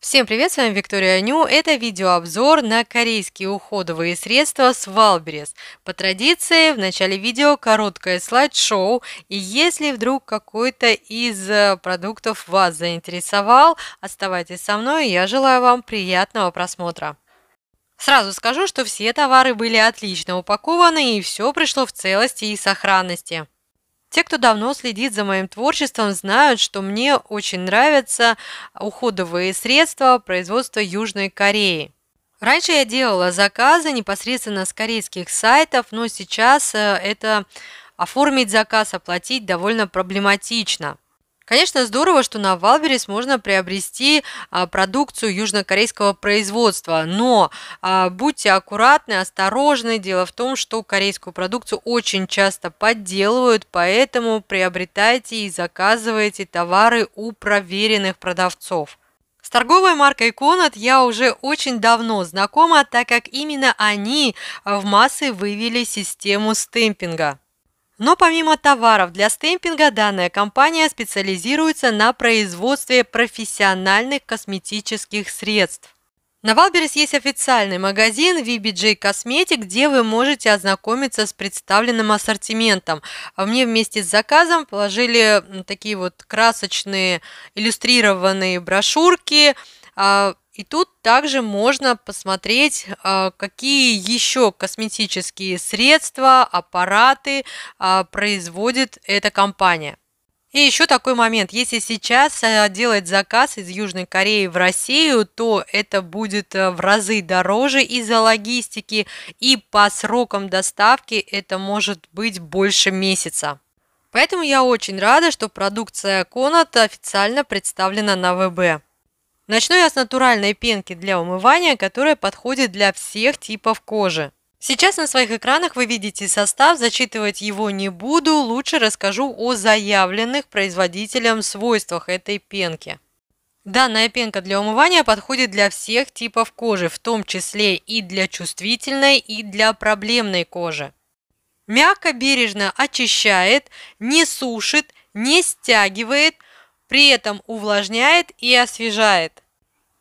Всем привет, с вами Виктория Ню. Это видеообзор на корейские уходовые средства с Валберес. По традиции, в начале видео короткое слайд-шоу. И если вдруг какой-то из э, продуктов вас заинтересовал, оставайтесь со мной. Я желаю вам приятного просмотра. Сразу скажу, что все товары были отлично упакованы и все пришло в целости и сохранности. Те, кто давно следит за моим творчеством, знают, что мне очень нравятся уходовые средства производства Южной Кореи. Раньше я делала заказы непосредственно с корейских сайтов, но сейчас э, это оформить заказ, оплатить довольно проблематично – Конечно, здорово, что на Валберес можно приобрести а, продукцию южнокорейского производства, но а, будьте аккуратны, осторожны. Дело в том, что корейскую продукцию очень часто подделывают, поэтому приобретайте и заказывайте товары у проверенных продавцов. С торговой маркой Конат я уже очень давно знакома, так как именно они а, в массы вывели систему стемпинга. Но помимо товаров для стемпинга, данная компания специализируется на производстве профессиональных косметических средств. На Валберес есть официальный магазин VBJ Cosmetic, где вы можете ознакомиться с представленным ассортиментом. А мне вместе с заказом положили такие вот красочные иллюстрированные брошюрки, а, и тут также можно посмотреть, а, какие еще косметические средства, аппараты а, производит эта компания. И еще такой момент. Если сейчас а, делать заказ из Южной Кореи в Россию, то это будет в разы дороже из-за логистики, и по срокам доставки это может быть больше месяца. Поэтому я очень рада, что продукция Конат официально представлена на ВБ. Начну я с натуральной пенки для умывания, которая подходит для всех типов кожи. Сейчас на своих экранах вы видите состав, зачитывать его не буду, лучше расскажу о заявленных производителем свойствах этой пенки. Данная пенка для умывания подходит для всех типов кожи, в том числе и для чувствительной, и для проблемной кожи. Мягко, бережно очищает, не сушит, не стягивает – при этом увлажняет и освежает.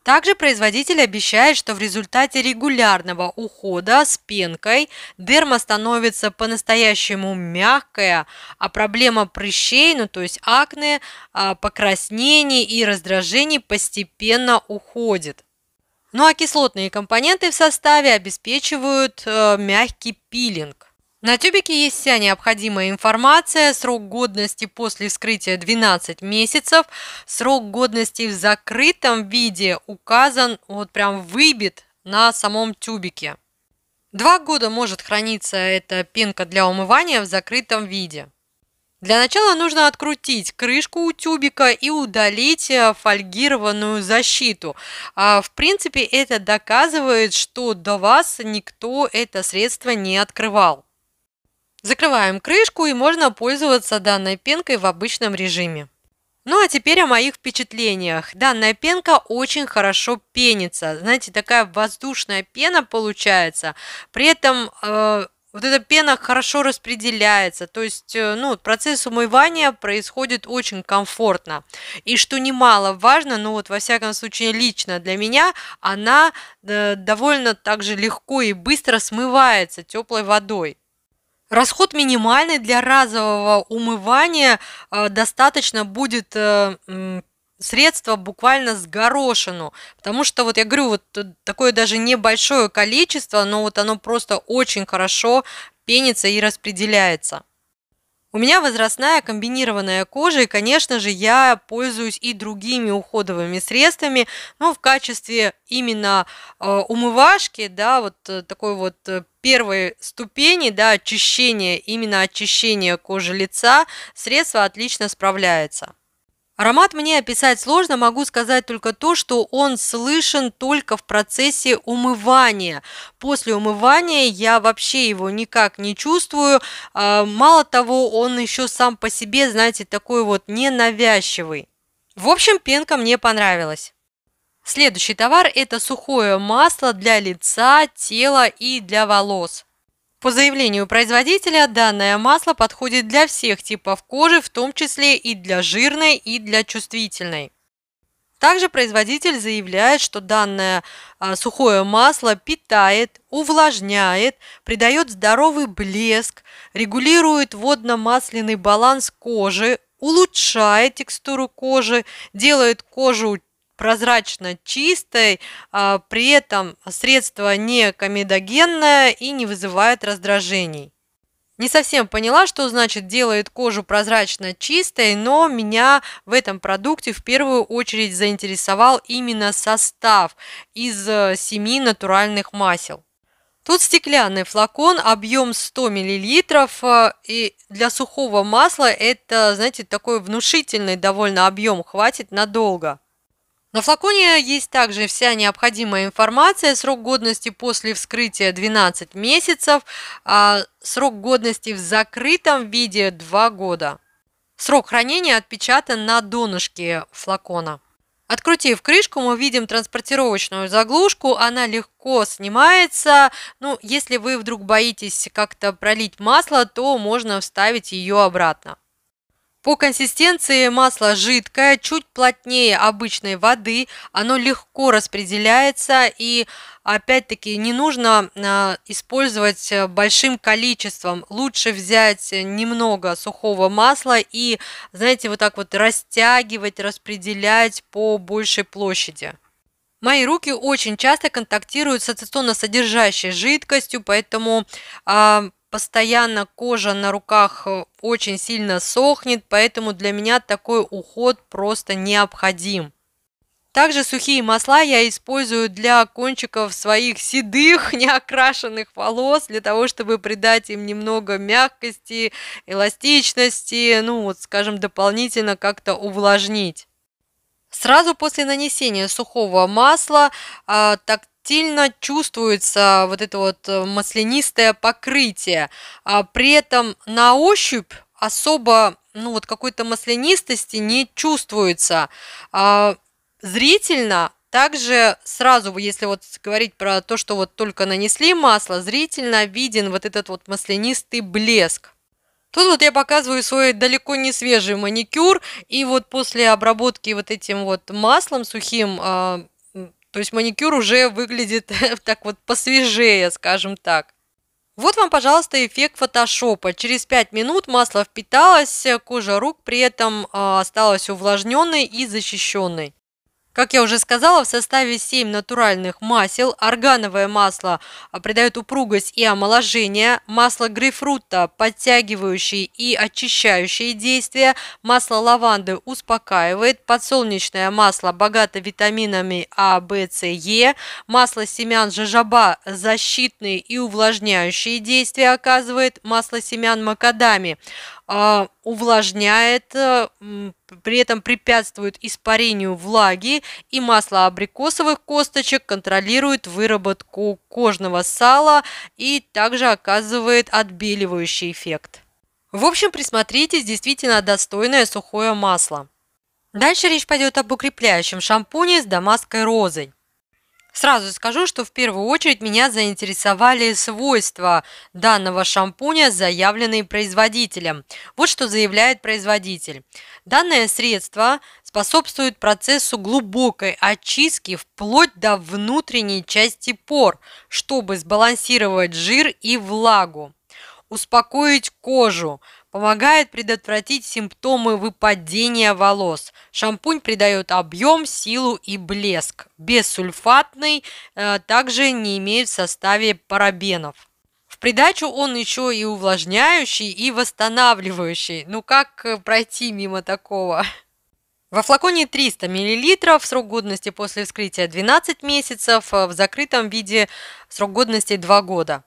Также производитель обещает, что в результате регулярного ухода с пенкой дерма становится по-настоящему мягкая, а проблема прыщей, ну то есть акне, а, покраснений и раздражений постепенно уходит. Ну а кислотные компоненты в составе обеспечивают э, мягкий пилинг. На тюбике есть вся необходимая информация, срок годности после вскрытия 12 месяцев, срок годности в закрытом виде указан, вот прям выбит на самом тюбике. Два года может храниться эта пенка для умывания в закрытом виде. Для начала нужно открутить крышку у тюбика и удалить э, фольгированную защиту. А, в принципе, это доказывает, что до вас никто это средство не открывал. Закрываем крышку и можно пользоваться данной пенкой в обычном режиме. Ну а теперь о моих впечатлениях. Данная пенка очень хорошо пенится. Знаете, такая воздушная пена получается. При этом э, вот эта пена хорошо распределяется. То есть э, ну, процесс умывания происходит очень комфортно. И что немаловажно, ну вот во всяком случае лично для меня, она э, довольно также легко и быстро смывается теплой водой. Расход минимальный для разового умывания. Э, достаточно будет э, средства буквально с горошину, потому что вот я говорю, вот э, такое даже небольшое количество, но вот оно просто очень хорошо пенится и распределяется. У меня возрастная комбинированная кожа, и, конечно же, я пользуюсь и другими уходовыми средствами, но в качестве именно э, умывашки, да, вот такой вот первой ступени, да, очищения, именно очищения кожи лица, средство отлично справляется. Аромат мне описать сложно, могу сказать только то, что он слышен только в процессе умывания. После умывания я вообще его никак не чувствую. А, мало того, он еще сам по себе, знаете, такой вот ненавязчивый. В общем, пенка мне понравилась. Следующий товар – это сухое масло для лица, тела и для волос. По заявлению производителя, данное масло подходит для всех типов кожи, в том числе и для жирной, и для чувствительной. Также производитель заявляет, что данное а, сухое масло питает, увлажняет, придает здоровый блеск, регулирует водно-масляный баланс кожи, улучшает текстуру кожи, делает кожу прозрачно чистой, а, при этом средство не комедогенное и не вызывает раздражений. Не совсем поняла, что значит делает кожу прозрачно чистой, но меня в этом продукте в первую очередь заинтересовал именно состав из э, семи натуральных масел. Тут стеклянный флакон, объем 100 мл, э, и для сухого масла это, знаете, такой внушительный довольно объем, хватит надолго. На флаконе есть также вся необходимая информация, срок годности после вскрытия 12 месяцев, а срок годности в закрытом виде 2 года. Срок хранения отпечатан на донышке флакона. Открутив крышку, мы видим транспортировочную заглушку, она легко снимается. Ну, если вы вдруг боитесь как-то пролить масло, то можно вставить ее обратно. По консистенции масло жидкое, чуть плотнее обычной воды, оно легко распределяется и опять-таки не нужно а, использовать э, большим количеством. Лучше взять немного сухого масла и, знаете, вот так вот растягивать, распределять по большей площади. Мои руки очень часто контактируют с ацетоносодержащей жидкостью, поэтому а, постоянно кожа на руках э, очень сильно сохнет, поэтому для меня такой уход просто необходим. Также сухие масла я использую для кончиков своих седых, неокрашенных волос, для того, чтобы придать им немного мягкости, эластичности, ну вот, скажем, дополнительно как-то увлажнить. Сразу после нанесения сухого масла, а, так тактильно чувствуется вот это вот э, маслянистое покрытие. А при этом на ощупь особо ну вот какой-то маслянистости не чувствуется. А зрительно также сразу, если вот говорить про то, что вот только нанесли масло, зрительно виден вот этот вот маслянистый блеск. Тут вот я показываю свой далеко не свежий маникюр, и вот после обработки вот этим вот маслом сухим а, то есть маникюр уже выглядит так вот посвежее, скажем так. Вот вам, пожалуйста, эффект фотошопа. Через 5 минут масло впиталось, кожа рук при этом а, осталась увлажненной и защищенной. Как я уже сказала, в составе 7 натуральных масел органовое масло а, придает упругость и омоложение, масло грейпфрута подтягивающее и очищающее действия, масло лаванды успокаивает, подсолнечное масло богато витаминами А, В, С, Е, масло семян жажаба защитные и увлажняющие действия оказывает, масло семян макадами – а, увлажняет, э, при этом препятствует испарению влаги и масло абрикосовых косточек контролирует выработку кожного сала и также оказывает отбеливающий эффект. В общем, присмотритесь, действительно достойное сухое масло. Дальше речь пойдет об укрепляющем шампуне с дамасской розой. Сразу скажу, что в первую очередь меня заинтересовали свойства данного шампуня, заявленные производителем. Вот что заявляет производитель. Данное средство способствует процессу глубокой очистки вплоть до внутренней части пор, чтобы сбалансировать жир и влагу, успокоить кожу, Помогает предотвратить симптомы выпадения волос. Шампунь придает объем, силу и блеск. Бессульфатный, э, также не имеет в составе парабенов. В придачу он еще и увлажняющий, и восстанавливающий. Ну как э, пройти мимо такого? Во флаконе 300 мл, срок годности после вскрытия 12 месяцев, э, в закрытом виде срок годности 2 года.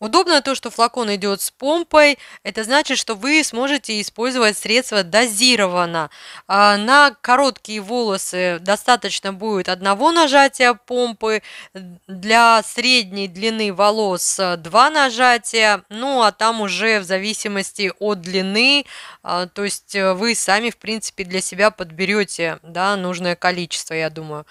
Удобно то, что флакон идет с помпой. Это значит, что вы сможете использовать средство дозированно. А, на короткие волосы достаточно будет одного нажатия помпы. Для средней длины волос два нажатия. Ну, а там уже в зависимости от длины, а, то есть э, вы сами, в принципе, для себя подберете да, нужное количество, я думаю.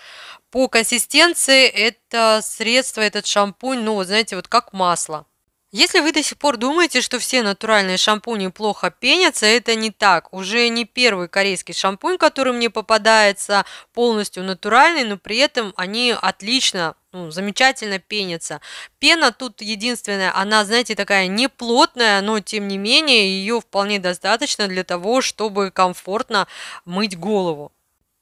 По консистенции это средство, этот шампунь, ну, вот знаете, вот как масло. Если вы до сих пор думаете, что все натуральные шампуни плохо пенятся, это не так. Уже не первый корейский шампунь, который мне попадается, полностью натуральный, но при этом они отлично ну, замечательно пенятся. Пена тут единственная, она, знаете, такая не плотная, но тем не менее ее вполне достаточно для того, чтобы комфортно мыть голову.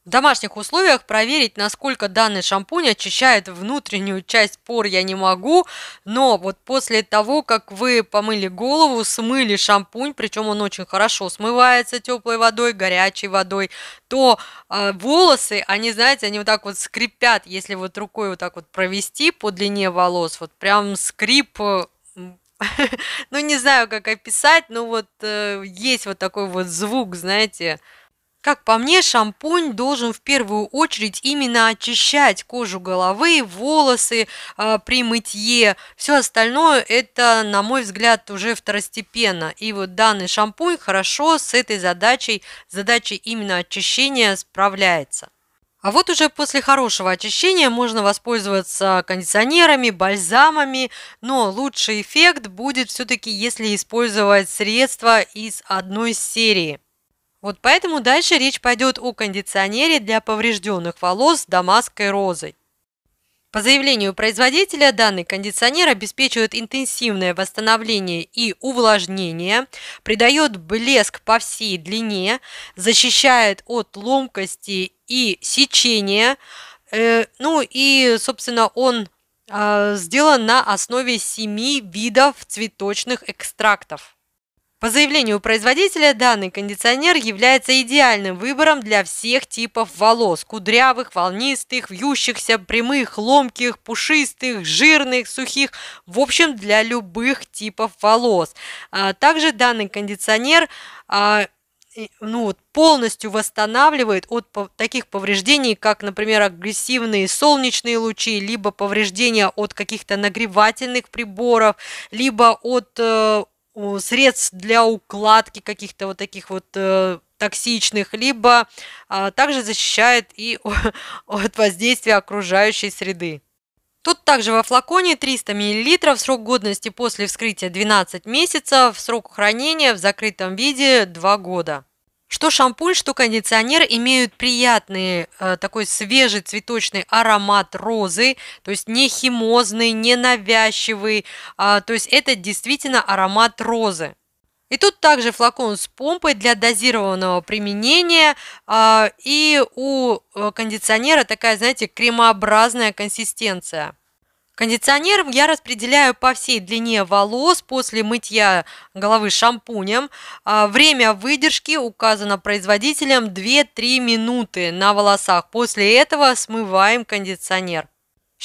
В домашних условиях проверить, насколько данный шампунь очищает внутреннюю часть пор я не могу, но вот после того, как вы помыли голову, смыли шампунь, причем он очень хорошо смывается теплой водой, горячей водой, то э, волосы, они, знаете, они вот так вот скрипят, если вот рукой вот так вот провести по длине волос, вот прям скрип э, ну, не знаю, как описать, но вот э, есть вот такой вот звук, знаете, как по мне, шампунь должен в первую очередь именно очищать кожу головы, волосы э, при мытье. Все остальное это, на мой взгляд, уже второстепенно. И вот данный шампунь хорошо с этой задачей, задачей именно очищения справляется. А вот уже после хорошего очищения можно воспользоваться кондиционерами, бальзамами, но лучший эффект будет все-таки, если использовать средства из одной серии. Вот поэтому дальше речь пойдет о кондиционере для поврежденных волос с дамасской розой. По заявлению производителя, данный кондиционер обеспечивает интенсивное восстановление и увлажнение, придает блеск по всей длине, защищает от ломкости и сечения. Э, ну и, собственно, он а, сделан на основе семи видов цветочных экстрактов. По заявлению производителя, данный кондиционер является идеальным выбором для всех типов волос – кудрявых, волнистых, вьющихся, прямых, ломких, пушистых, жирных, сухих, в общем, для любых типов волос. А, также данный кондиционер а, ну, полностью восстанавливает от таких повреждений, как, например, агрессивные солнечные лучи, либо повреждения от каких-то нагревательных приборов, либо от э, средств для укладки каких-то вот таких вот э, токсичных, либо э, также защищает и от воздействия окружающей среды. Тут также во флаконе 300 мл, срок годности после вскрытия 12 месяцев, срок хранения в закрытом виде 2 года что шампунь, что кондиционер имеют приятный э, такой свежий цветочный аромат розы, то есть не химозный, не навязчивый, э, то есть это действительно аромат розы. И тут также флакон с помпой для дозированного применения. А, и у э, кондиционера такая, знаете, кремообразная консистенция. Кондиционер я распределяю по всей длине волос после мытья головы шампунем. А, время выдержки указано производителем 2-3 минуты на волосах. После этого смываем кондиционер.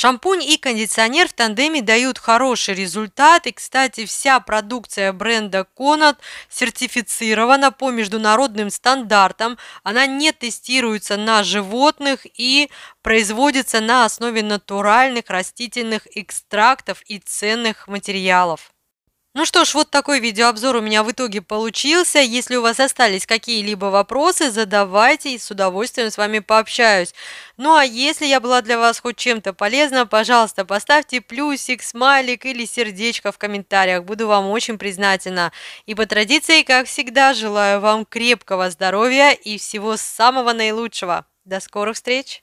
Шампунь и кондиционер в тандеме дают хороший результат. И, кстати, вся продукция бренда Конат сертифицирована по международным стандартам. Она не тестируется на животных и производится на основе натуральных растительных экстрактов и ценных материалов. Ну что ж, вот такой видеообзор у меня в итоге получился. Если у вас остались какие-либо вопросы, задавайте, и с удовольствием с вами пообщаюсь. Ну а если я была для вас хоть чем-то полезна, пожалуйста, поставьте плюсик, смайлик или сердечко в комментариях. Буду вам очень признательна. И по традиции, как всегда, желаю вам крепкого здоровья и всего самого наилучшего. До скорых встреч!